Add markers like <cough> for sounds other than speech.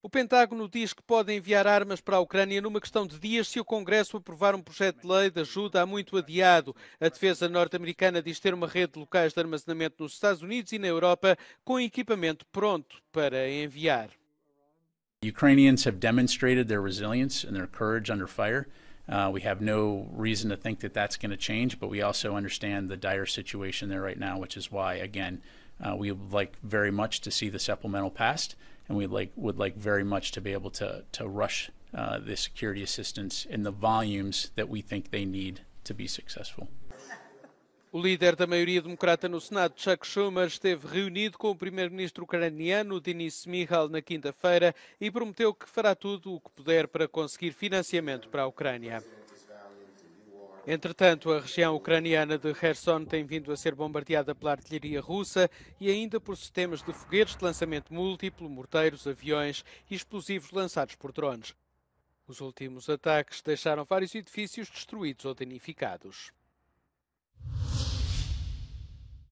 O Pentágono diz que pode enviar armas para a Ucrânia numa questão de dias se o Congresso aprovar um projeto de lei de ajuda há muito adiado. A defesa norte-americana diz ter uma rede de locais de armazenamento nos Estados Unidos e na Europa com equipamento pronto para enviar. Ukrainians have demonstrated their resilience and their courage under fire. Uh, we have no reason to think that that's going to change, but we also understand the dire situation there right now, which is why, again, Uh, we would like very much to see the supplemental passed, and we like would like very much to be able to to rush uh, the security assistance in the volumes that we think they need to be successful. <laughs> O líder da maioria democrata no Senado, Chuck Schumer, esteve reunido com o primeiro-ministro ucraniano, Denis Mihal, na quinta-feira e prometeu que fará tudo o que puder para conseguir financiamento para a Ucrânia. Entretanto, a região ucraniana de Kherson tem vindo a ser bombardeada pela artilharia russa e ainda por sistemas de foguetes de lançamento múltiplo, morteiros, aviões e explosivos lançados por drones. Os últimos ataques deixaram vários edifícios destruídos ou danificados.